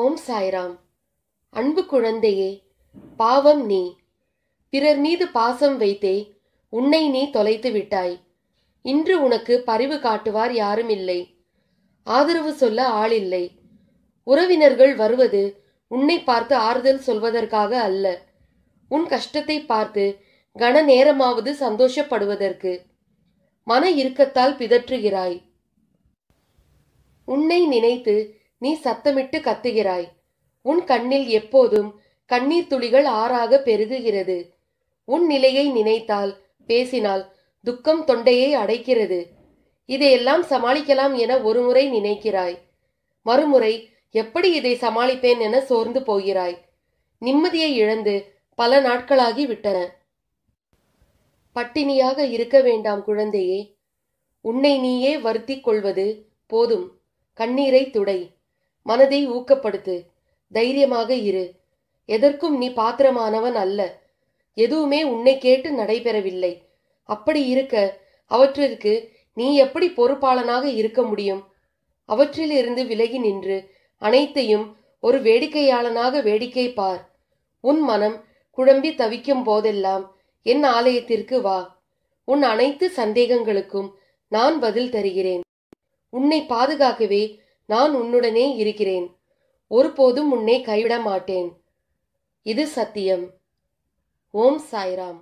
ஓம் சாய்ராம் அன்பு குழந்தையே பாவம் நீ பிறர் மீது பாசம் வைத்தே உன்னை நீ தொலைத்து விட்டாய் இன்று உனக்கு பரிவு காட்டுவார் யாரும் இல்லை ஆதரவு சொல்ல ஆள் இல்லை உறவினர்கள் வருவது உன்னை பார்த்து ஆறுதல் சொல்வதற்காக அல்ல உன் கஷ்டத்தை பார்த்து கன நேரமாவது சந்தோஷப்படுவதற்கு மன இறுக்கத்தால் பிதற்றுகிறாய் உன்னை நினைத்து நீ சத்தமிட்டு கத்துகிறாய் உன் கண்ணில் எப்போதும் கண்ணீர் துளிகள் ஆறாக பெருகுகிறது உன் நிலையை நினைத்தால் பேசினால் துக்கம் தொண்டையை அடைக்கிறது இதையெல்லாம் சமாளிக்கலாம் என ஒருமுறை நினைக்கிறாய் மறுமுறை எப்படி இதை சமாளிப்பேன் என சோர்ந்து போகிறாய் நிம்மதியை இழந்து பல நாட்களாகி விட்டன பட்டினியாக இருக்க வேண்டாம் குழந்தையே உன்னை நீயே வருத்தி கொள்வது போதும் கண்ணீரை துடை மனதை ஊக்கப்படுத்து தைரியமாக இரு எதற்கும் நீ பாத்திரமானவன் அல்ல எதுவுமே உன்னை கேட்டு நடைபெறவில்லை அப்படி இருக்க அவற்றிற்கு நீ எப்படி பொறுப்பாளனாக இருக்க முடியும் அவற்றிலிருந்து விலகி நின்று அனைத்தையும் ஒரு வேடிக்கையாளனாக வேடிக்கை பார் உன் மனம் குழம்பி தவிக்கும் போதெல்லாம் என் ஆலயத்திற்கு வா உன் அனைத்து சந்தேகங்களுக்கும் நான் பதில் தருகிறேன் உன்னை பாதுகாக்கவே நான் உன்னுடனே இருக்கிறேன் ஒருபோதும் உன்னை கைவிட மாட்டேன் இது சத்தியம் ஓம் சாய்ராம்